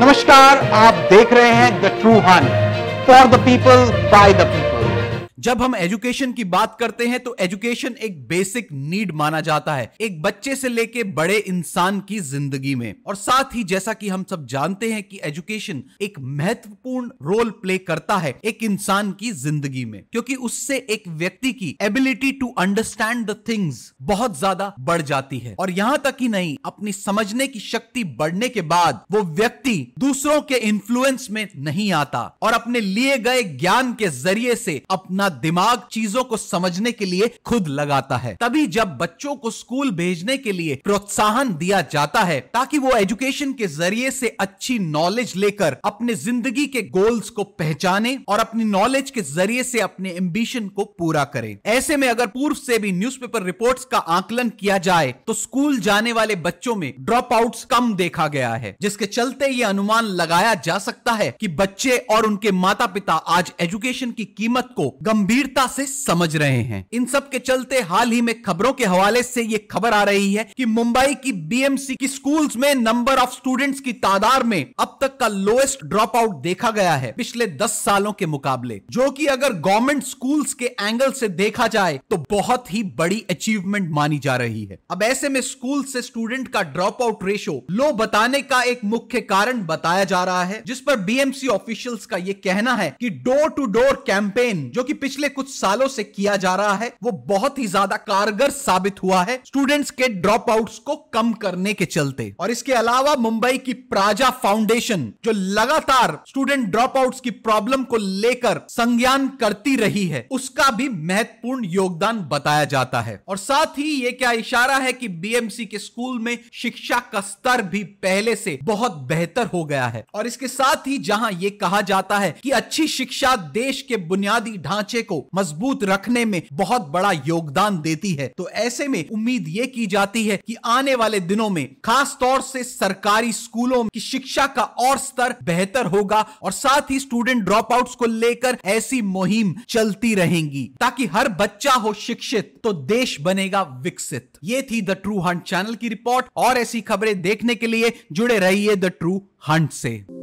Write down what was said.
नमस्कार आप देख रहे हैं the true hunt for the people by the people जब हम एजुकेशन की बात करते हैं तो एजुकेशन एक बेसिक नीड माना जाता है एक बच्चे से लेके बड़े इंसान की जिंदगी में और साथ ही जैसा कि हम सब जानते हैं कि एजुकेशन एक महत्वपूर्ण रोल प्ले करता है एक इंसान की जिंदगी में क्योंकि उससे एक व्यक्ति की ability to understand the things बहुत ज्यादा बढ़ जाती है और यहां तक ही नहीं अपनी समझने की शक्ति बढ़ने के बाद वो व्यक्ति दूसरों के इन्फ्लुएंस में नहीं आता और अपने लिए गए ज्ञान के जरिए से अपना दिमाग चीजों को समझने के लिए खुद लगाता है तभी जब बच्चों को स्कूल भेजने के लिए प्रोत्साहन दिया जाता है ताकि वो एजुकेशन के जरिए से अच्छी नॉलेज लेकर अपने जिंदगी के गोल्स को पहचाने और अपनी नॉलेज के जरिए से अपने एम्बिशन को पूरा करें ऐसे में अगर पूर्व से भी न्यूज़पेपर रिपोर्ट्स का आकलन किया जाए तो स्कूल जाने वाले बच्चों में ड्रॉप आउट कम देखा गया है जिसके चलते ये अनुमान लगाया जा सकता है कि बच्चे और उनके माता पिता आज एजुकेशन की कीमत को गंभीर गंभीरता से समझ रहे हैं इन सब के चलते हाल ही में खबरों के हवाले से ये खबर आ रही है कि मुंबई की बीएमसी की स्कूल्स में नंबर ऑफ स्टूडेंट्स की तादाद में अब तक का लोएस्ट ड्रॉप आउट देखा गया है पिछले दस सालों के मुकाबले जो की अगर गवर्नमेंट स्कूल के एंगल से देखा जाए तो बहुत ही बड़ी अचीवमेंट मानी जा रही है अब ऐसे में स्कूल से स्टूडेंट का ड्रॉप आउट रेशो लो बताने का एक मुख्य कारण बताया जा रहा है जिस पर बीएमसी ऑफिशियल्स का यह कहना है कि डोर टू डोर कैंपेन जो कि पिछले कुछ सालों से किया जा रहा है वो बहुत ही ज्यादा कारगर साबित हुआ है स्टूडेंट्स के ड्रॉप आउट को कम करने के चलते और इसके अलावा मुंबई की प्राजा फाउंडेशन जो लगातार स्टूडेंट ड्रॉप आउट की प्रॉब्लम को लेकर संज्ञान करती रही है उसका भी महत्वपूर्ण योगदान बताया जाता है और साथ ही ये क्या इशारा है कि बीएमसी के स्कूल में शिक्षा का स्तर भी पहले से बहुत बेहतर हो गया है और इसके साथ ही जहां ये कहा जाता है कि अच्छी शिक्षा देश के बुनियादी ढांचे ढांचे को मजबूत रखने में बहुत बड़ा योगदान देती है तो ऐसे में उम्मीद ये की जाती है कि आने वाले दिनों में खास तौर से सरकारी स्कूलों की शिक्षा का और स्तर बेहतर होगा और साथ ही स्टूडेंट ड्रॉप आउट को लेकर ऐसी मुहिम चलती रहेंगी ताकि हर बच्चा हो शिक्षित तो देश बनेगा विकसित ये थी द ट्रू हंट चैनल की रिपोर्ट और ऐसी खबरें देखने के लिए जुड़े रहिए द ट्रू हंट से